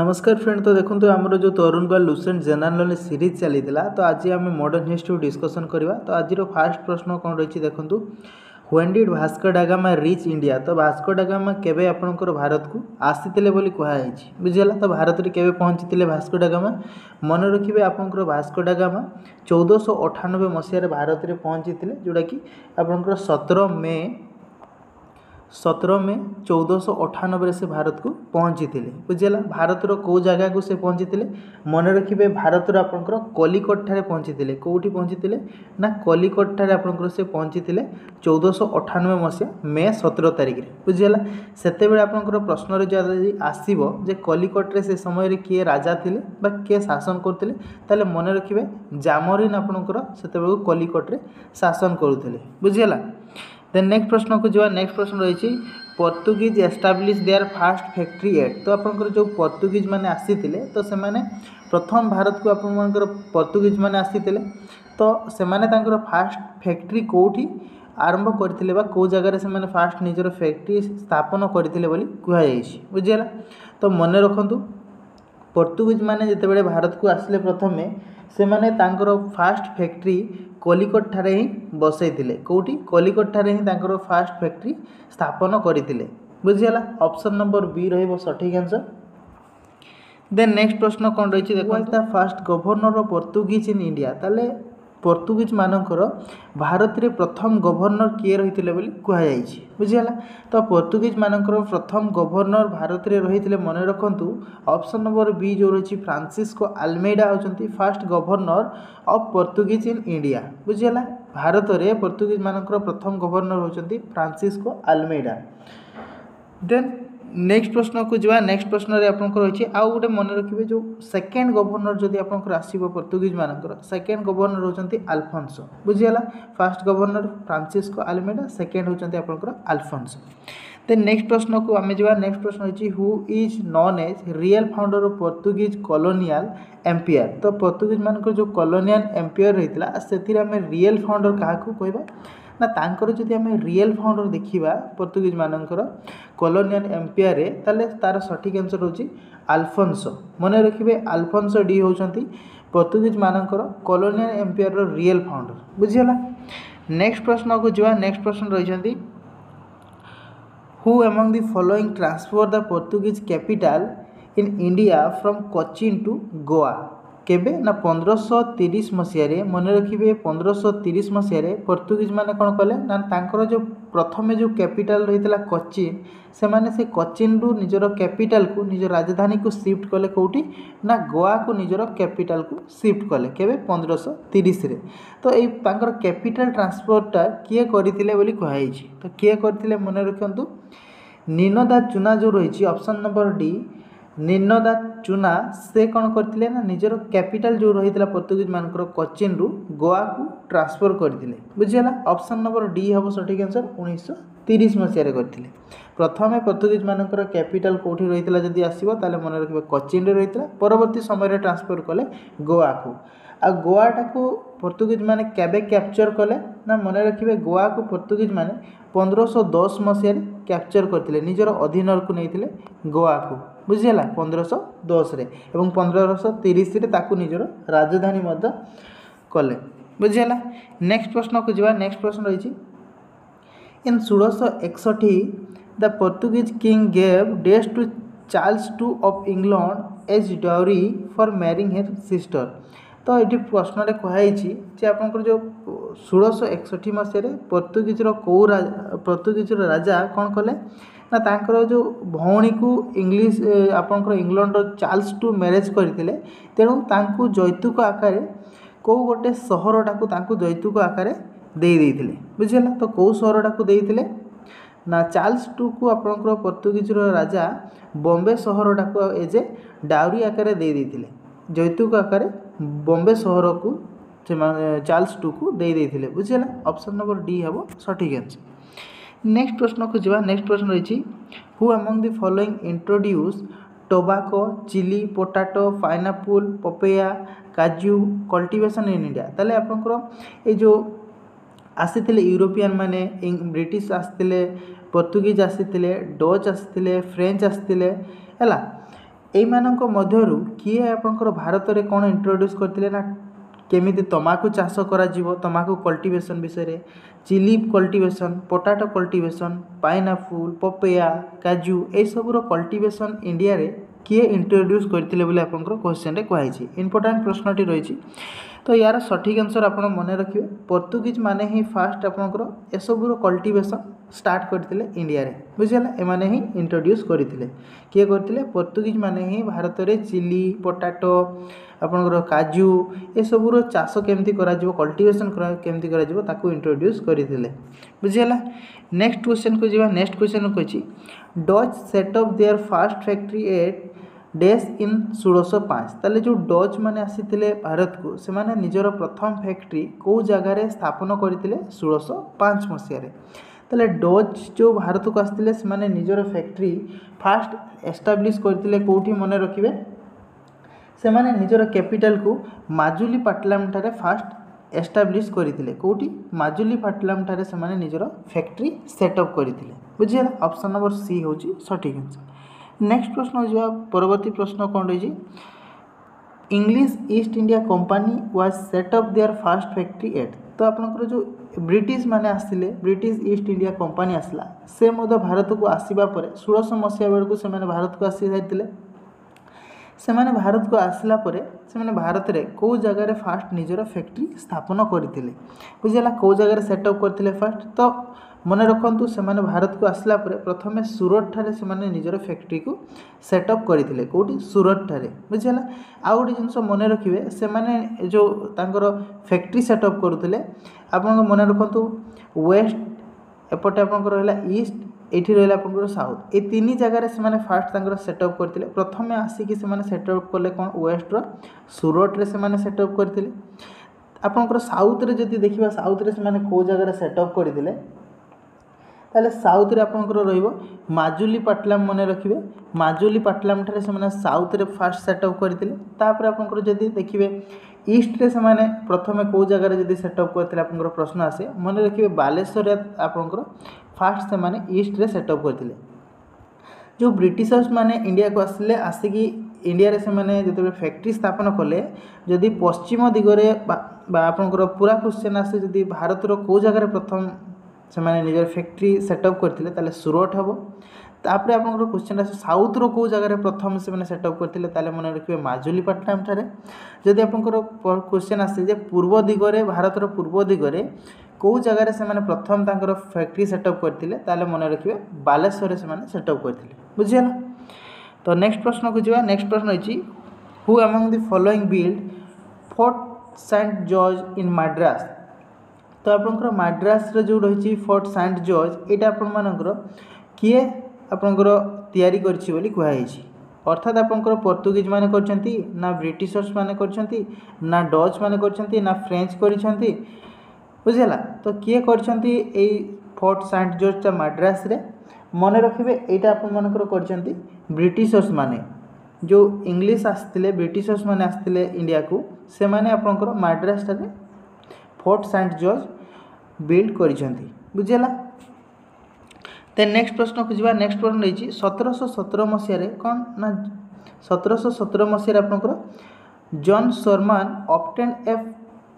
নমস্কার ফ্রেন্ড তো দেখুন আমার যে তরুণ বা লুসেন্ট জেনারেল নলেজ সিরিজ চালি তো আজ আমি মডর্ন হিস্ট্রি ডিসকসন করা তো আজির ফার্স্ট প্রশ্ন কম রয়েছে দেখুন when did Vasco da Gama reach India তো ভাস্কর ডাগামা কেবে আপনার ভারতকু আসিলে বলে কুহযাই বুঝিলা তো ভারতের কেবে পৌঁছিলে ভাস্কর ডাগামা মনে রাখবে আপনার ভাস্কর ডাগামা চৌদশো অঠানবে মশায় ভারতের পৌঁছিলে যেটা কি আপনার সতের মে ସତର ମେ ଚଉଦଶହ ଅଠାନବେରେ ସେ ଭାରତକୁ ପହଞ୍ଚିଥିଲେ ବୁଝିହେଲା ଭାରତର କେଉଁ ଜାଗାକୁ ସେ ପହଞ୍ଚିଥିଲେ ମନେ ରଖିବେ ଭାରତର ଆପଣଙ୍କର କଲିକଟଠାରେ ପହଞ୍ଚିଥିଲେ କେଉଁଠି ପହଞ୍ଚିଥିଲେ ନା କଲିକଟଠାରେ ଆପଣଙ୍କର ସେ ପହଞ୍ଚିଥିଲେ ଚଉଦଶହ ଅଠାନବେ ମସିହା ମେ ସତର ତାରିଖରେ ବୁଝିହେଲା ସେତେବେଳେ ଆପଣଙ୍କର ପ୍ରଶ୍ନରେ ଯଦି ଆସିବ ଯେ କଲିକଟରେ ସେ ସମୟରେ କିଏ ରାଜା ଥିଲେ ବା କିଏ ଶାସନ କରୁଥିଲେ ତାହେଲେ ମନେ ରଖିବେ ଜାମରିନ୍ ଆପଣଙ୍କର ସେତେବେଳକୁ କଲିକଟରେ ଶାସନ କରୁଥିଲେ ବୁଝିହେଲା ଦେନ୍ ନେକ୍ସଟ ପ୍ରଶ୍ନକୁ ଯିବା ନେକ୍ସଟ ପ୍ରଶ୍ନ ରହିଛି Portuguese establish their first factory at ତ ଆପଣଙ୍କର ଯେଉଁ ପର୍ତ୍ତୁଗୀଜ ମାନେ ଆସିଥିଲେ ତ ସେମାନେ ପ୍ରଥମ ଭାରତକୁ ଆପଣମାନଙ୍କର ପର୍ତ୍ତୁଗୀଜ ମାନେ ଆସିଥିଲେ ତ ସେମାନେ ତାଙ୍କର ଫାଷ୍ଟ ଫ୍ୟାକ୍ଟ୍ରି କେଉଁଠି ଆରମ୍ଭ କରିଥିଲେ ବା କେଉଁ ଜାଗାରେ ସେମାନେ ଫାଷ୍ଟ ନିଜର ଫ୍ୟାକ୍ଟ୍ରି ସ୍ଥାପନ କରିଥିଲେ ବୋଲି କୁହାଯାଇଛି ବୁଝିହେଲା ତ ମନେ ରଖନ୍ତୁ ପର୍ତ୍ତୁଗୀଜ ମାନେ ଯେତେବେଳେ ଭାରତକୁ ଆସିଲେ ପ୍ରଥମେ ସେମାନେ ତାଙ୍କର ଫାଷ୍ଟ ଫ୍ୟାକ୍ଟ୍ରି କଲିକଟଠାରେ ହିଁ ବସାଇଥିଲେ କେଉଁଠି କଲିକଟଠାରେ ହିଁ ତାଙ୍କର ଫାଷ୍ଟ ଫ୍ୟାକ୍ଟ୍ରି ସ୍ଥାପନ କରିଥିଲେ ବୁଝିଗଲା ଅପସନ୍ ନମ୍ବର ବି ରହିବ ସଠିକ୍ ଆନ୍ସର୍ ଦେନ୍ ନେକ୍ସଟ ପ୍ରଶ୍ନ କ'ଣ ରହିଛି ଦେଖ was the first governor of Portuguese in India ତାହେଲେ ପର୍ତ୍ତୁଗୀଜ ମାନଙ୍କର ଭାରତରେ ପ୍ରଥମ ଗଭର୍ଣ୍ଣର କିଏ ରହିଥିଲେ ବୋଲି କୁହାଯାଇଛି ବୁଝିଗଲା ତ ପର୍ତ୍ତୁଗୀଜ ମାନଙ୍କର ପ୍ରଥମ ଗଭର୍ଣ୍ଣର ଭାରତରେ ରହିଥିଲେ ମନେ ରଖନ୍ତୁ ଅପସନ୍ ନମ୍ବର ବି ଯେଉଁ ରହିଛି ଫ୍ରାନ୍ସିସ୍କୋ ଆଲମେଡ଼ା ହେଉଛନ୍ତି first governor of Portuguese in India ବୁଝିଗଲା ଭାରତରେ ପର୍ତ୍ତୁଗୀଜ ମାନଙ୍କର ପ୍ରଥମ ଗଭର୍ଣ୍ଣର ହେଉଛନ୍ତି ଫ୍ରାନ୍ସିସ୍କୋ ଆଲମେଡ଼ା ଦେନ୍ নেক্সট প্রশ্নকু যা নেক্সট প্রশ্নরে আপনার রয়েছে আউ গোটে মনে রাখবে যে সেকেন্ড গভর্নর যদি আপনার আসব পর্তুগিজ মানুষ সেকেন্ড গভর্নর হচ্ছেন আলফোনসো বুঝিগাল first governor Francisco Almeida second হচ্ছেন আপনার আলফোনসো দেন নেক্সট প্রশ্নকু আমি যা নেক্সট প্রশ্ন হচ্ছে who is known as real founder of Portuguese colonial empire তো পর্তুগিজ মানুষ যে কলোনিয়াল এম্পিয়ার রয়েছে সেটি আমি রিয়েল ফাউন্ডর কাহকু কহবা ନା ତାଙ୍କର ଯଦି ଆମେ ରିଏଲ୍ ଫାଉଣ୍ଡର୍ ଦେଖିବା ପର୍ତ୍ତୁଗୀଜମାନଙ୍କର କଲୋନିଆଲ୍ ଏମ୍ପିଆରେ ତାହେଲେ ତା'ର ସଠିକ୍ ଆନ୍ସର୍ ହେଉଛି ଆଲଫୋନ୍ସୋ ମନେ ରଖିବେ ଆଲଫୋନ୍ସୋ ଡି ହେଉଛନ୍ତି ପର୍ତ୍ତୁଗୀଜମାନଙ୍କର କଲୋନିଆଲ୍ ଏମ୍ପିଆରର ରିଏଲ୍ ଫାଉଣ୍ଡର୍ ବୁଝିଗଲା ନେକ୍ସଟ ପ୍ରଶ୍ନକୁ ଯିବା ନେକ୍ସଟ ପ୍ରଶ୍ନ ରହିଛନ୍ତି who among the following transfer the Portuguese capital in India from Cochin to Goa কেবে না পনেরোশহ তিরিশ মସିହାରେ ମନେ ରଖିବେ ପନ୍ଦରଶହ ତିରିଶ ମସିହାରେ ପର୍ତ୍ତୁଗୀଜମାନେ କ'ଣ କଲେ ନା ତାଙ୍କର ଯେଉଁ ପ୍ରଥମେ ଯେଉଁ କ୍ୟାପିଟାଲ୍ ରହିଥିଲା କୋଚିନ୍ ସେମାନେ ସେ କୋଚିନ୍ରୁ ନିଜର କ୍ୟାପିଟାଲ୍କୁ ନିଜ ରାଜଧାନୀକୁ ସିଫ୍ଟ କଲେ କେଉଁଠି ନା ଗୋଆକୁ ନିଜର କ୍ୟାପିଟାଲ୍କୁ ସିଫ୍ଟ କଲେ କେବେ ପନ୍ଦରଶହ ତିରିଶରେ ତ ଏଇ ତାଙ୍କର କ୍ୟାପିଟାଲ୍ ଟ୍ରାନ୍ସଫର୍ଟା କିଏ କରିଥିଲେ ବୋଲି କୁହାଯାଇଛି ତ କିଏ କରିଥିଲେ ମନେ ରଖନ୍ତୁ ନିନଦା ଚୁନା ଯେଉଁ ରହିଛି ଅପସନ୍ ନମ୍ବର ଡି ନିର୍ଣ୍ଣଦା ଚୁନା ସେ କ'ଣ କରିଥିଲେ ନା ନିଜର କ୍ୟାପିଟାଲ ଯେଉଁ ରହିଥିଲା ପର୍ତ୍ତୁଗୀଜ ମାନଙ୍କର କୋଚିନ୍ରୁ ଗୋଆକୁ ଟ୍ରାନ୍ସଫର୍ କରିଥିଲେ ବୁଝିଗଲା ଅପସନ୍ ନମ୍ବର ଡି ହେବ ସଠିକ୍ ଆନ୍ସର୍ ଉଣେଇଶହ ତିରିଶ ମସିହାରେ କରିଥିଲେ ପ୍ରଥମେ ପର୍ତ୍ତୁଗୀଜ ମାନଙ୍କର କ୍ୟାପିଟାଲ କେଉଁଠି ରହିଥିଲା ଯଦି ଆସିବ ତାହେଲେ ମନେ ରଖିବେ କୋଚିନ୍ରେ ରହିଥିଲା ପରବର୍ତ୍ତୀ ସମୟରେ ଟ୍ରାନ୍ସଫର୍ କଲେ ଗୋଆକୁ ଆଉ ଗୋଆଟାକୁ ପର୍ତ୍ତୁଗୀଜ ମାନେ କେବେ କ୍ୟାପଚର୍ କଲେ ନା ମନେ ରଖିବେ ଗୋଆକୁ ପର୍ତ୍ତୁଗୀଜ ମାନେ ପନ୍ଦରଶହ ଦଶ ମସିହାରେ କ୍ୟାପଚର କରିଥିଲେ ନିଜର ଅଧୀନକୁ ନେଇଥିଲେ ଗୋଆକୁ ବୁଝିହେଲା ପନ୍ଦରଶହ ଦଶରେ ଏବଂ ପନ୍ଦରଶହ ତିରିଶରେ ତାକୁ ନିଜର ରାଜଧାନୀ ମଧ୍ୟ କଲେ ବୁଝିହେଲା ନେକ୍ସଟ ପ୍ରଶ୍ନକୁ ଯିବା ନେକ୍ସଟ ପ୍ରଶ୍ନ ରହିଛି ଇନ୍ ଷୋହଳଶହ ଏକଷଠି the Portuguese king gave this to Charles two of England as dowry for marrying her sister ତ ଏଠି ପ୍ରଶ୍ନରେ କୁହାଯାଇଛି ଯେ ଆପଣଙ୍କର ଯେଉଁ ଷୋଳଶହ ଏକଷଠି ମସିହାରେ ପର୍ତ୍ତୁଗୀଜର କେଉଁ ପର୍ତ୍ତୁଗୀଜର ରାଜା କ'ଣ କଲେ ନା ତାଙ୍କର ଯେଉଁ ଭଉଣୀକୁ ଇଂଲିଶ ଆପଣଙ୍କର ଇଂଲଣ୍ଡର ଚାର୍ଲସ ଟୁ ମ୍ୟାରେଜ୍ କରିଥିଲେ ତେଣୁ ତାଙ୍କୁ ଯୌତୁକ ଆକାରରେ କେଉଁ ଗୋଟେ ସହରଟାକୁ ତାଙ୍କୁ ଯୌତୁକ ଆକାରରେ ଦେଇ ଦେଇଥିଲେ ବୁଝିହେଲା ତ କେଉଁ ସହରଟାକୁ ଦେଇଥିଲେ ନା ଚାର୍ଲସ ଟୁକୁ ଆପଣଙ୍କର ପର୍ତ୍ତୁଗୀଜର ରାଜା ବମ୍ବେ ସହରଟାକୁ ଏଜ୍ ଏ ଡାଉରୀ ଆକାରରେ ଦେଇ ଦେଇଥିଲେ ଯୌତୁକ ଆକାରରେ ବମ୍ବେ ସହରକୁ ସେମାନେ ଚାର୍ଲସ ଟୁକୁ ଦେଇ ଦେଇଥିଲେ ବୁଝିହେଲା ଅପସନ୍ ନମ୍ବର ଡି ହେବ ସଠିକ୍ ଆନ୍ସର୍ ନେକ୍ସଟ ପ୍ରଶ୍ନକୁ ଯିବା ନେକ୍ସଟ ପ୍ରଶ୍ନ ରହିଛି who among the following introduce tobacco chilli potato pineapple papaya kaju cultivation in India ତାହେଲେ ଆପଣଙ୍କର ଏଇ ଯେଉଁ ଆସିଥିଲେ ୟୁରୋପିଆନ୍ ମାନେ ବ୍ରିଟିଶ ଆସିଥିଲେ ପର୍ତ୍ତୁଗୀଜ ଆସିଥିଲେ ଡଚ୍ ଆସିଥିଲେ ଫ୍ରେଞ୍ଚ ଆସିଥିଲେ ହେଲା ଏଇମାନଙ୍କ ମଧ୍ୟରୁ କିଏ ଆପଣଙ୍କର ଭାରତରେ କ'ଣ ଇଣ୍ଟ୍ରୋଡ୍ୟୁସ୍ କରିଥିଲେ ନା କେମିତି ତମାଖୁ ଚାଷ କରାଯିବ ତମାଖୁ କଲ୍ଟିଭେସନ୍ ବିଷୟରେ chilli cultivation potato cultivation pineapple papaya କାଜୁ ଏସବୁର କଲ୍ଟିଭେସନ୍ ଇଣ୍ଡିଆରେ କିଏ ଇଣ୍ଟ୍ରୋଡ୍ୟୁସ୍ କରିଥିଲେ ବୋଲି ଆପଣଙ୍କର କୋଶ୍ଚିନ୍ରେ କୁହାଯାଇଛି ଇମ୍ପୋର୍ଟାଣ୍ଟ ପ୍ରଶ୍ନଟି ରହିଛି ତ ୟାର ସଠିକ୍ ଆନ୍ସର୍ ଆପଣ ମନେ ରଖିବେ ପର୍ତ୍ତୁଗୀଜ୍ ମାନେ ହିଁ ଫାଷ୍ଟ ଆପଣଙ୍କର ଏସବୁର କଲ୍ଟିଭେସନ୍ ଷ୍ଟାର୍ଟ କରିଥିଲେ ଇଣ୍ଡିଆରେ ବୁଝିଗଲା ଏମାନେ ହିଁ ଇଣ୍ଟ୍ରୋଡ୍ୟୁସ୍ କରିଥିଲେ କିଏ କରିଥିଲେ ପର୍ତ୍ତୁଗୀଜ୍ ମାନେ ହିଁ ଭାରତରେ ଚିଲି ପଟାଟୋ ଆପଣଙ୍କର କାଜୁ ଏସବୁର ଚାଷ କେମିତି କରାଯିବ କଲ୍ଟିଭେସନ୍ କେମିତି କରାଯିବ ତାକୁ ଇଣ୍ଟ୍ରୋଡ୍ୟୁସ୍ କରିଥିଲେ ବୁଝିଗଲା ନେକ୍ସଟ କ୍ୱେଶ୍ଚନ୍କୁ ଯିବା ନେକ୍ସଟ କ୍ୱେଶ୍ଚନ୍ କହିଛି Dutch set of their first factory at ଡେସ୍ ଇନ୍ ଷୋଳଶହ ପାଞ୍ଚ ତାହେଲେ ଯେଉଁ ଡଚ୍ ମାନେ ଆସିଥିଲେ ଭାରତକୁ ସେମାନେ ନିଜର ପ୍ରଥମ ଫ୍ୟାକ୍ଟ୍ରି କେଉଁ ଜାଗାରେ ସ୍ଥାପନ କରିଥିଲେ ଷୋଳଶହ ପାଞ୍ଚ ମସିହାରେ तेल डज जो भारत को आसने निजर फैक्ट्री फास्ट एस्टाब्लीश करते कौटी मन रखिए से मैंने निजर कैपिटाल मजुली पाटलाम ठारे फास्ट एस्टाब्लीश करते कौटी मजुली पाटलाम ठारे से निजर फैक्ट्री सेटअप करते बुझे अप्सन नंबर सी हूँ सठिक आंसर नेक्स्ट प्रश्न जावा परवर्त प्रश्न कौन रही English East India company was set up their first factory at तो आपंकर जो ବ୍ରିଟିଶ ମାନେ ଆସିଲେ ବ୍ରିଟିଶ ଇଷ୍ଟ ଇଣ୍ଡିଆ କମ୍ପାନୀ ଆସିଲା ସେ ମଧ୍ୟ ଭାରତକୁ ଆସିବା ପରେ ଷୋଳଶହ ମସିହା ବେଳକୁ ସେମାନେ ଭାରତକୁ ଆସିଯାଇଥିଲେ ସେମାନେ ଭାରତକୁ ଆସିଲା ପରେ ସେମାନେ ଭାରତରେ କେଉଁ ଜାଗାରେ ଫାଷ୍ଟ ନିଜର ଫ୍ୟାକ୍ଟ୍ରି ସ୍ଥାପନ କରିଥିଲେ ବୁଝିହେଲା କେଉଁ ଜାଗାରେ ସେଟଅପ୍ କରିଥିଲେ ଫାଷ୍ଟ ତ ମନେ ରଖନ୍ତୁ ସେମାନେ ଭାରତକୁ ଆସିଲା ପରେ ପ୍ରଥମେ ସୁରଟଠାରେ ସେମାନେ ନିଜର ଫ୍ୟାକ୍ଟ୍ରିକୁ ସେଟଅପ୍ କରିଥିଲେ କେଉଁଠି ସୁରଟଠାରେ ବୁଝିହେଲା ଆଉ ଗୋଟେ ଜିନିଷ ମନେ ରଖିବେ ସେମାନେ ଯେଉଁ ତାଙ୍କର ଫ୍ୟାକ୍ଟ୍ରି ସେଟଅପ୍ କରୁଥିଲେ ଆପଣଙ୍କ ମନେ ରଖନ୍ତୁ ୱେଷ୍ଟ ଏପଟେ ଆପଣଙ୍କର ରହିଲା ଇଷ୍ଟ ଏଠି ରହିଲା ଆପଣଙ୍କର ସାଉଥ୍ ଏଇ ତିନି ଜାଗାରେ ସେମାନେ ଫାର୍ଷ୍ଟ ତାଙ୍କର ସେଟଅପ୍ କରିଥିଲେ ପ୍ରଥମେ ଆସିକି ସେମାନେ ସେଟଅପ୍ କଲେ କ'ଣ ୱେଷ୍ଟର ସୁରଟରେ ସେମାନେ ସେଟଅପ୍ କରିଥିଲେ ଆପଣଙ୍କର ସାଉଥ୍ରେ ଯଦି ଦେଖିବା ସାଉଥ୍ରେ ସେମାନେ କେଉଁ ଜାଗାରେ ସେଟଅପ୍ କରିଥିଲେ ତାହେଲେ ସାଉଥରେ ଆପଣଙ୍କର ରହିବ ମାଜୁଲି ପାଟଲାମ ମନେ ରଖିବେ ମାଜୁଲି ପାଟଲାମଠାରେ ସେମାନେ ସାଉଥରେ ଫାର୍ଷ୍ଟ ସେଟଅପ୍ କରିଥିଲେ ତାପରେ ଆପଣଙ୍କର ଯଦି ଦେଖିବେ ଇଷ୍ଟରେ ସେମାନେ ପ୍ରଥମେ କେଉଁ ଜାଗାରେ ଯଦି ସେଟଅପ୍ କରିଥିଲେ ଆପଣଙ୍କର ପ୍ରଶ୍ନ ଆସେ ମନେ ରଖିବେ ବାଲେଶ୍ୱରରେ ଆପଣଙ୍କର ଫାର୍ଷ୍ଟ ସେମାନେ ଇଷ୍ଟରେ ସେଟଅପ୍ କରିଥିଲେ ଯେଉଁ ବ୍ରିଟିଶର୍ସ ମାନେ ଇଣ୍ଡିଆକୁ ଆସିଲେ ଆସିକି ଇଣ୍ଡିଆରେ ସେମାନେ ଯେତେବେଳେ ଫ୍ୟାକ୍ଟ୍ରି ସ୍ଥାପନ କଲେ ଯଦି ପଶ୍ଚିମ ଦିଗରେ ବା ଆପଣଙ୍କର ପୁରା କୋଶ୍ଚେନ୍ ଆସେ ଯଦି ଭାରତର କେଉଁ ଜାଗାରେ ପ୍ରଥମ ସେମାନେ ନିଜର ଫ୍ୟାକ୍ଟ୍ରି ସେଟଅପ୍ କରିଥିଲେ ତାହେଲେ ସୁରଟ ହେବ ତାପରେ ଆପଣଙ୍କର କ୍ୱେଶ୍ଚିନ୍ ଆସେ ସାଉଥ୍ର କେଉଁ ଜାଗାରେ ପ୍ରଥମ ସେମାନେ ସେଟଅପ୍ କରିଥିଲେ ତାହେଲେ ମନେ ରଖିବେ ଠାରେ ଯଦି ଆପଣଙ୍କର କ୍ୱେଶ୍ଚିନ୍ ଆସେ ଯେ ପୂର୍ବ ଦିଗରେ ଭାରତର ପୂର୍ବ ଦିଗରେ କେଉଁ ଜାଗାରେ ସେମାନେ ପ୍ରଥମ ତାଙ୍କର ଫ୍ୟାକ୍ଟ୍ରି ସେଟଅପ୍ କରିଥିଲେ ତାହେଲେ ମନେ ରଖିବେ ବାଲେଶ୍ୱରରେ ସେମାନେ ସେଟଅପ୍ କରିଥିଲେ ବୁଝିହେଲା ତ ନେକ୍ସଟ ପ୍ରଶ୍ନକୁ ଯିବା ନେକ୍ସଟ ପ୍ରଶ୍ନ ରହିଛି who among the following build fort Saint George in Madras ଆପଣଙ୍କର ମାଡ୍ରାସରେ ଯେଉଁ ରହିଛି ଫୋର୍ଟ ସାଣ୍ଟ ଜର୍ଜ ଏଇଟା ଆପଣମାନଙ୍କର କିଏ ଆପଣଙ୍କର ତିଆରି କରିଛି ବୋଲି କୁହାଯାଇଛି ଅର୍ଥାତ୍ ଆପଣଙ୍କର ପର୍ତ୍ତୁଗୀଜ ମାନେ କରିଛନ୍ତି ନା ବ୍ରିଟିଶର୍ସ ମାନେ କରିଛନ୍ତି ନା ଡଚ୍ ମାନେ କରିଛନ୍ତି ନା ଫ୍ରେଞ୍ଚ କରିଛନ୍ତି ବୁଝିହେଲା ତ କିଏ କରିଛନ୍ତି ଏଇ ଫୋର୍ଟ ସାଣ୍ଟ ଜର୍ଜଟା ମାଡ୍ରାସରେ ମନେ ରଖିବେ ଏଇଟା ଆପଣମାନଙ୍କର କରିଛନ୍ତି ବ୍ରିଟିଶର୍ସ ମାନେ ଯେଉଁ ଇଂଲିଶ ଆସିଥିଲେ ବ୍ରିଟିଶର୍ସ ମାନେ ଆସିଥିଲେ ଇଣ୍ଡିଆକୁ ସେମାନେ ଆପଣଙ୍କର ମାଡ୍ରାସଠାରେ ଫୋର୍ଟ ସାଣ୍ଟ ଜର୍ଜ ବିଲ୍ଡ କରିଛନ୍ତି ବୁଝିହେଲା ଦେନ୍ ନେକ୍ସଟ ପ୍ରଶ୍ନକୁ ଯିବା ନେକ୍ସଟ ପ୍ରଶ୍ନ ରହିଛି ସତରଶହ ସତର ମସିହାରେ କ'ଣ ନା ସତରଶହ ସତର ମସିହାରେ ଆପଣଙ୍କର John Surman obtained a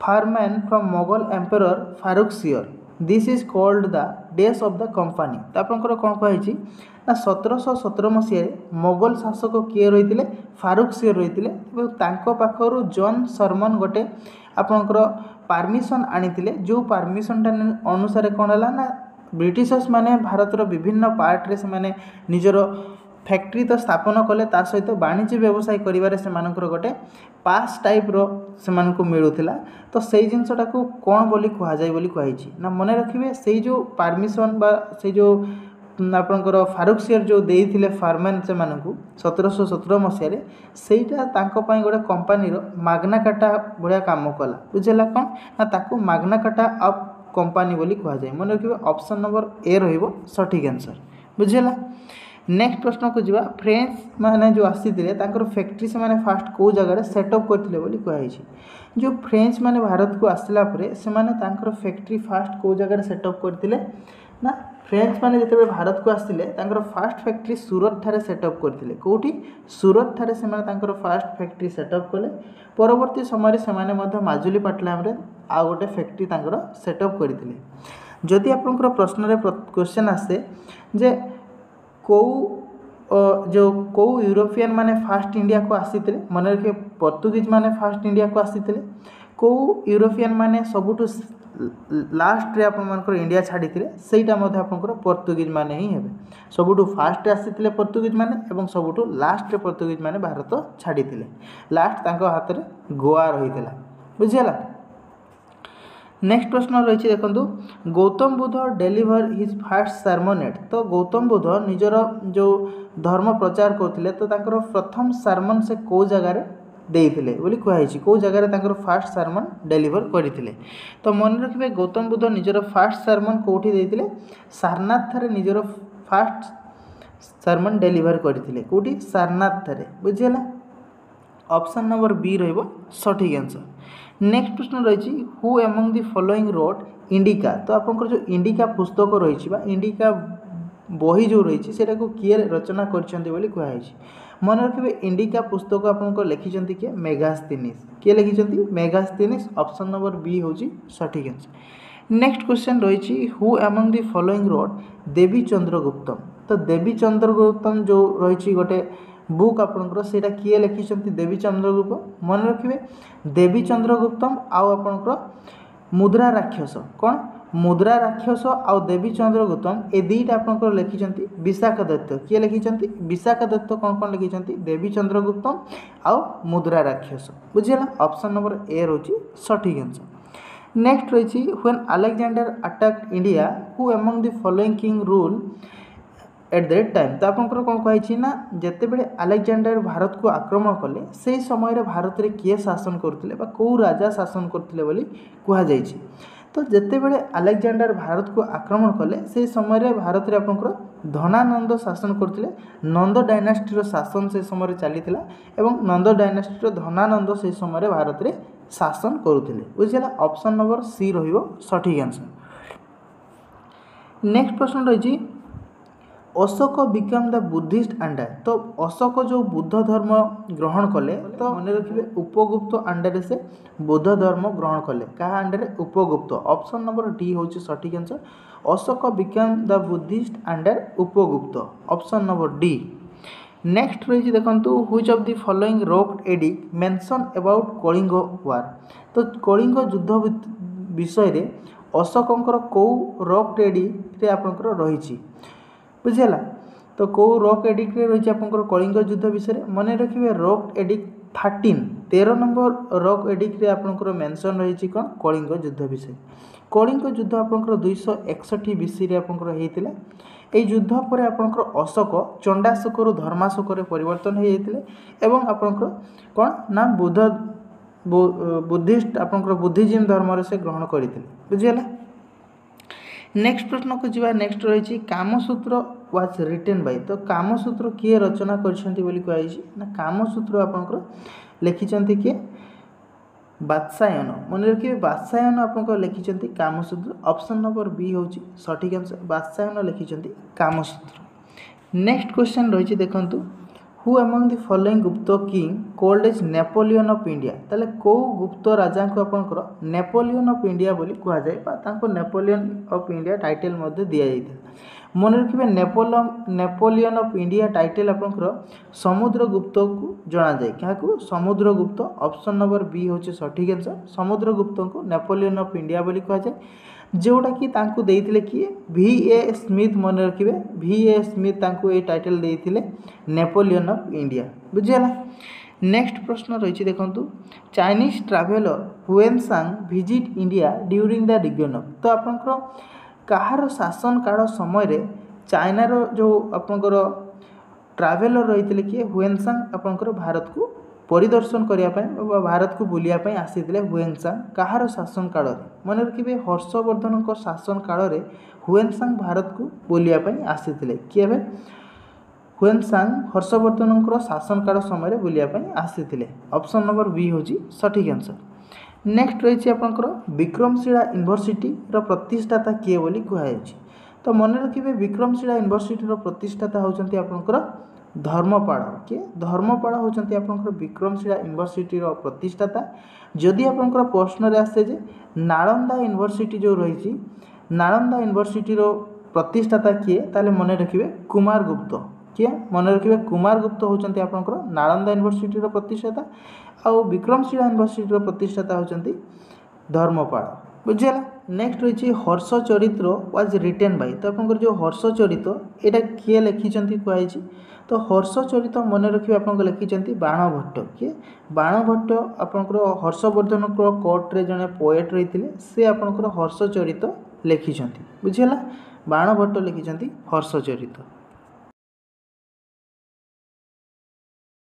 farman from Mughal emperor Farrukh Siyar this is called the डेस ऑफ द कंपनी तो आपंकर कौन कहि ना सतरश सतर मसीह मोगल शासक किए रही थे फारूक सिंह रही थे पाखर जन सरमन गोटे आपणकर परमिशन आनी जो परमिशन अनुसार कौन है ना ब्रिटिशर्स मैंने भारत विभिन्न पार्ट्रे निजर ଫ୍ୟାକ୍ଟ୍ରି ତ ସ୍ଥାପନ କଲେ ତା ସହିତ ବାଣିଜ୍ୟ ବ୍ୟବସାୟ କରିବାରେ ସେମାନଙ୍କର ଗୋଟେ ପାସ୍ ଟାଇପ୍ର ସେମାନଙ୍କୁ ମିଳୁଥିଲା ତ ସେଇ ଜିନିଷଟାକୁ କ'ଣ ବୋଲି କୁହାଯାଏ ବୋଲି କୁହାଯାଇଛି ନା ମନେ ରଖିବେ ସେଇ ଯେଉଁ ପାରମିସନ୍ ବା ସେଇ ଯେଉଁ ଆପଣଙ୍କର ଫାରୁକ୍ ସେର୍ ଯେଉଁ ଦେଇଥିଲେ ଫାର୍ମେନ୍ ସେମାନଙ୍କୁ ସତରଶହ ସତର ମସିହାରେ ସେଇଟା ତାଙ୍କ ପାଇଁ ଗୋଟେ କମ୍ପାନୀର ମାଗ୍ନାକାଟା ଭଳିଆ କାମ କଲା ବୁଝିଲା କ'ଣ ନା ତାକୁ ମାଗ୍ନାକାଟା ଅଫ୍ କମ୍ପାନୀ ବୋଲି କୁହାଯାଏ ମନେ ରଖିବେ ଅପସନ୍ ନମ୍ବର ଏ ରହିବ ସଠିକ୍ ଆନ୍ସର୍ ବୁଝିଲା ନେକ୍ସଟ ପ୍ରଶ୍ନକୁ ଯିବା ଫ୍ରେଞ୍ଚମାନେ ଯେଉଁ ଆସିଥିଲେ ତାଙ୍କର ଫ୍ୟାକ୍ଟ୍ରି ସେମାନେ ଫାଷ୍ଟ କେଉଁ ଜାଗାରେ ସେଟଅପ୍ କରିଥିଲେ ବୋଲି କୁହାଯାଇଛି ଯେଉଁ ଫ୍ରେଞ୍ଚମାନେ ଭାରତକୁ ଆସିଲା ପରେ ସେମାନେ ତାଙ୍କର ଫ୍ୟାକ୍ଟ୍ରି ଫାଷ୍ଟ କେଉଁ ଜାଗାରେ ସେଟଅପ୍ କରିଥିଲେ ନା ଫ୍ରେଞ୍ଚମାନେ ଯେତେବେଳେ ଭାରତକୁ ଆସିଥିଲେ ତାଙ୍କର ଫାଷ୍ଟ ଫ୍ୟାକ୍ଟ୍ରି ସୁରତଠାରେ ସେଟଅପ୍ କରିଥିଲେ କେଉଁଠି ସୁରତଠାରେ ସେମାନେ ତାଙ୍କର ଫାଷ୍ଟ ଫ୍ୟାକ୍ଟ୍ରି ସେଟଅପ୍ କଲେ ପରବର୍ତ୍ତୀ ସମୟରେ ସେମାନେ ମଧ୍ୟ ମାଜୁଲିପାଟଲାମରେ ଆଉ ଗୋଟେ ଫ୍ୟାକ୍ଟ୍ରି ତାଙ୍କର ସେଟଅପ୍ କରିଥିଲେ ଯଦି ଆପଣଙ୍କର ପ୍ରଶ୍ନରେ କ୍ୱେଶ୍ଚନ୍ ଆସେ ଯେ କେଉଁ ଯେଉଁ କେଉଁ ୟୁରୋପିଆନ୍ ମାନେ ଫାର୍ଷ୍ଟ ଇଣ୍ଡିଆକୁ ଆସିଥିଲେ ମନେ ରଖିବେ ପର୍ତ୍ତୁଗୀଜ ମାନେ ଫାର୍ଷ୍ଟ ଇଣ୍ଡିଆକୁ ଆସିଥିଲେ କେଉଁ ୟୁରୋପିଆନ୍ ମାନେ ସବୁଠୁ ଲାଷ୍ଟରେ ଆପଣମାନଙ୍କର ଇଣ୍ଡିଆ ଛାଡ଼ିଥିଲେ ସେଇଟା ମଧ୍ୟ ଆପଣଙ୍କର ପର୍ତ୍ତୁଗୀଜ ମାନେ ହିଁ ହେବେ ସବୁଠୁ ଫାଷ୍ଟରେ ଆସିଥିଲେ ପର୍ତ୍ତୁଗୀଜ ମାନେ ଏବଂ ସବୁଠୁ ଲାଷ୍ଟରେ ପର୍ତ୍ତୁଗୀଜ ମାନେ ଭାରତ ଛାଡ଼ିଥିଲେ ଲାଷ୍ଟ ତାଙ୍କ ହାତରେ ଗୋଆ ରହିଥିଲା ବୁଝିହେଲା নেক্সট প্রশ্ন রয়েছে দেখন্তু Gautam Buddha delivered his first sermon at তো গৌতম বুদ্ধ নিজের যে ধর্ম প্রচার করলে তো তাঁর প্রথম সার্মন সে কেউ জায়গায় ଦେଇଥିଲେ ବୋଲି କୁହାଯାଇଛି କେଉଁ ଜାଗାରେ ତାଙ୍କର ଫାର୍ଷ୍ଟ ସାର୍ମନ୍ ଡେଲିଭର କରିଥିଲେ ତ ମନେ ରଖିବେ ଗୌତମ ବୁଦ୍ଧ ନିଜର ଫାର୍ଷ୍ଟ ସାର୍ମନ୍ କେଉଁଠି ଦେଇଥିଲେ ସାରନାଥରେ ନିଜର ଫାର୍ଷ୍ଟ ସାର୍ମନ୍ ଡେଲିଭର କରିଥିଲେ କେଉଁଠି ସାରନାଥରେ ବୁଝିହେଲା ଅପସନ୍ ନମ୍ବର ବି ରହିବ ସଠିକ୍ ଆନ୍ସର୍ নেক্সট প্রশ্ন রয়েছে who among the following wrote Indica তো আপনার যে ইন্ডিকা পুস্তক রয়েছে বা ইন্ডিকা বহি যে রয়েছে সেটাকে কিয়ে রচনা করছেন বলে কুহযাই মনে রাখবে ইন্ডিকা পুস্তক আপনার লিখিছেন কি মেঘাস্তিনিস কিয়ে লিখিছেন মেঘাস্তিনিস অপশন নম্বর বি হচ্ছে সঠিক আনসর নেক্সট কোশ্চেন রয়েছে who among the following wrote Devi Chandraguptam তো দেবী চন্দ্রগুপ্তম যে রয়েছে গোটে ବୁକ୍ ଆପଣଙ୍କର ସେଇଟା କିଏ ଲେଖିଛନ୍ତି ଦେବୀ ଚନ୍ଦ୍ରଗୁପ୍ତ ମନେ ରଖିବେ ଦେବୀ ଚନ୍ଦ୍ରଗୁପ୍ତମ୍ ଆଉ ଆପଣଙ୍କର ମୁଦ୍ରା ରାକ୍ଷସ କ'ଣ ମୁଦ୍ରା ରାକ୍ଷସ ଆଉ ଦେବୀ ଚନ୍ଦ୍ରଗୁପ୍ତମ୍ ଏ ଦୁଇଟା ଆପଣଙ୍କର ଲେଖିଛନ୍ତି ବିଶାଖା ଦତ୍ତ କିଏ ଲେଖିଛନ୍ତି ବିଶାଖା ଦତ୍ତ କ'ଣ କ'ଣ ଲେଖିଛନ୍ତି ଦେବୀ ଚନ୍ଦ୍ରଗୁପ୍ତମ୍ ଆଉ ମୁଦ୍ରା ରାକ୍ଷସ ବୁଝିଗଲା ଅପସନ୍ ନମ୍ବର ଏ ରହୁଛି ସଠିକ୍ ଆନ୍ସର୍ ନେକ୍ସଟ ରହିଛି when Alexander attack India who among the following king rule at the rate time तो आपंकर कौन कही ना जितेबले आलेक्जेंडर भारत को आक्रमण कले से समय भारत में किए शासन करुले कौ राजा शासन करुले कह कहुई तो जितेबले आलेक्जेंडर भारत को आक्रमण कले से समय भारत में आपंकर ଧନାନନ୍ଦ ଶାସନ କରୁଥିଲେ ନନ୍ଦ ଡାଇନାଷ୍ଟିର ଶାସନ ସେ ସମୟରେ ଚାଲିଥିଲା ଏବଂ ନନ୍ଦ ଡାଇନାଷ୍ଟିର ଧନାନନ୍ଦ ସେହି ସମୟରେ ଭାରତରେ ଶାସନ କରୁଥିଲେ ବୁଝିହେଲା ଅପସନ୍ ନମ୍ବର ସି ରହିବ आंसर नेक्स्ट प्रश्न रही Ashok become the Buddhist under तो अशोक जो बुद्ध धर्म ग्रहण कले तो मन रखिए उपगुप्त आंडारे से बुद्ध धर्म ग्रहण कले क्या आंडारे उपगुप्त ऑप्शन नंबर डी हूँ सठिक answer Ashok become the Buddhist under Upagupta option number D next रही देखो which of the following rock edict mention about Kalinga war तो कलिंग युद्ध विषय अशोकंर कौ रोक एडिक्रे आपणकर रही ବୁଝିହେଲା ତ କେଉଁ ରକ୍ ଏଡିକ୍ଟରେ ରହିଛି ଆପଣଙ୍କର କଳିଙ୍ଗ ଯୁଦ୍ଧ ବିଷୟରେ ମନେ ରଖିବେ ରକ୍ ଏଡିକ୍ଟ ଥାର୍ଟିନ୍ ତେର ନମ୍ବର ରକ୍ ଏଡିକ୍ଟରେ ଆପଣଙ୍କର ମେନସନ୍ ରହିଛି କ'ଣ କଳିଙ୍ଗ ଯୁଦ୍ଧ ବିଷୟରେ କଳିଙ୍ଗ ଯୁଦ୍ଧ ଆପଣଙ୍କର ଦୁଇଶହ ଏକଷଠି ବିସିରେ ଆପଣଙ୍କର ହେଇଥିଲା এই যুদ্ধ পরে আপনার অশোক চণ্ডাশোকর ধর্মাশোকরে পরিবর্তন হয়ে যাই এবং আপনার কোণ না বুদ্ধ বুদ্ধিষ্ট আপনার বুদ্ধিজীম ধর্মরে সে গ্রহণ করে বুঝিগাল নেক্সট প্রশ্নকু যা নেক্সট রয়েছে কামসূত্র ওয়াজ রিটেন বাই তো কামসূত্র কিয়ে রচনা করছেন বলে কুহাইছি না কামসূত্র আপনার লিখিছেন কিয়ে বাদশায়ন মনে রাখবে বাদশায়ন আপনার লিখিছেন কামসূত্র অপশন নম্বর বি হচ্ছে সঠিক আনসর বাদশায়ন লিখিছেন কামসূত্র নেক্সট কোশ্চেন রয়েছে দেখুন who among the following Gupta king called is Napoleon of India তাহলে কেউ গুপ্ত রাজাঙ্কু আপনার নেপোলিয়ন অফ ইন্ডিয়া বলে কুহযায় বা তাঁকু নেপোলিয়ন অফ ইন্ডিয়া টাইটেল মধ্যে দিয়া যাই মনে রাখবে Napoleon Napoleon of India title আপনার সমুদ্রগুপ্তকু জনাযায় কাহু সমুদ্রগুপ্ত অপশন নম্বর বি হচ্ছে সঠিক আনসর সমুদ্রগুপ্তকু নেপোলিয়ন অফ ইন্ডিয়া বলে কুহযায় ଯେଉଁଟାକି ତାଙ୍କୁ ଦେଇଥିଲେ କିଏ ଭି ଏ ସ୍ମିଥ୍ ମନେ ରଖିବେ ଭି ଏ ସ୍ମିଥ୍ ତାଙ୍କୁ ଏଇ ଟାଇଟେଲ୍ ଦେଇଥିଲେ ନେପୋଲିଅନ୍ ଅଫ୍ ଇଣ୍ଡିଆ ବୁଝିହେଲା ନେକ୍ସଟ ପ୍ରଶ୍ନ ରହିଛି ଦେଖନ୍ତୁ Chinese traveller Hiuen Tsang visit India during the reign of ତ ଆପଣଙ୍କର କାହାର ଶାସନ କାଳ ସମୟରେ ଚାଇନାର ଯେଉଁ ଆପଣଙ୍କର ଟ୍ରାଭେଲର୍ ରହିଥିଲେ କିଏ ହୁଏନସାଙ୍ଗ ଆପଣଙ୍କର ଭାରତକୁ ପରିଦର୍ଶନ କରିବା ପାଇଁ ବା ଭାରତକୁ ବୁଲିବା ପାଇଁ ଆସିଥିଲେ ହୁଏନସାଙ୍ଗ କାହାର ଶାସନ କାଳରେ ମନେ ରଖିବେ ହର୍ଷବର୍ଦ୍ଧନଙ୍କ ଶାସନ କାଳରେ ହୁଏନସାଙ୍ଗ ଭାରତକୁ ବୁଲିବା ପାଇଁ ଆସିଥିଲେ କେବେ ହୁଏନସାଙ୍ଗ ହର୍ଷବର୍ଦ୍ଧନଙ୍କର ଶାସନକାଳ ସମୟରେ ବୁଲିବା ପାଇଁ ଆସିଥିଲେ ଅପସନ୍ ନମ୍ବର ବି ହେଉଛି ସଠିକ୍ ଆନ୍ସର୍ ନେକ୍ସଟ ରହିଛି ଆପଣଙ୍କର ବିକ୍ରମଶିଳା ୟୁନିଭର୍ସିଟିର ପ୍ରତିଷ୍ଠାତା କିଏ ବୋଲି କୁହାଯାଉଛି ତ ମନେ ରଖିବେ ବିକ୍ରମଶିଳା ୟୁନିଭର୍ସିଟିର ପ୍ରତିଷ୍ଠାତା ହେଉଛନ୍ତି ଆପଣଙ୍କର ধর্মপাড় କିଏ ଧର୍ମପାଳ ହେଉଛନ୍ତି ଆପଣଙ୍କର ବିକ୍ରମଶିଳା ୟୁନିଭର୍ସିଟିର ପ୍ରତିଷ୍ଠାତା ଯଦି ଆପଣଙ୍କର ପ୍ରଶ୍ନରେ ଆସେ ଯେ ନାଳନ୍ଦା ୟୁନିଭର୍ସିଟି ଯେଉଁ ରହିଛି ନାଳନ୍ଦା ୟୁନିଭର୍ସିଟିର ପ୍ରତିଷ୍ଠାତା କିଏ ତାହେଲେ ମନେ ରଖିବେ କୁମାର ଗୁପ୍ତ କିଏ ମନେ ରଖିବେ କୁମାର ଗୁପ୍ତ ହେଉଛନ୍ତି ଆପଣଙ୍କର ନାଳନ୍ଦା ୟୁନିଭର୍ସିଟିର ପ୍ରତିଷ୍ଠାତା ଆଉ ବିକ୍ରମଶିଳା ୟୁନିଭର୍ସିଟିର ପ୍ରତିଷ୍ଠାତା ହେଉଛନ୍ତି ଧର୍ମପାଳ ବୁଝିହେଲା নেক্সট রয়েছে হর্ষ চরিত্র ওয়াজ রিটেন বাই তো আপনার যে হর্ষ চরিত এটা কি লিখিছেন কুহাইছি তো হর্ষ চরিত মনে রাখবে আপনার লিখিছেন বাণভট্ট কি বাণভট্ট আপনার হর্ষবর্ধন কোর্টরে জনে পোয়েট রয়েছে সে আপনার হর্ষ চরিত লিখিছেন বুঝিলা বাণভট্ট লিখিছেন হর্ষ চরিত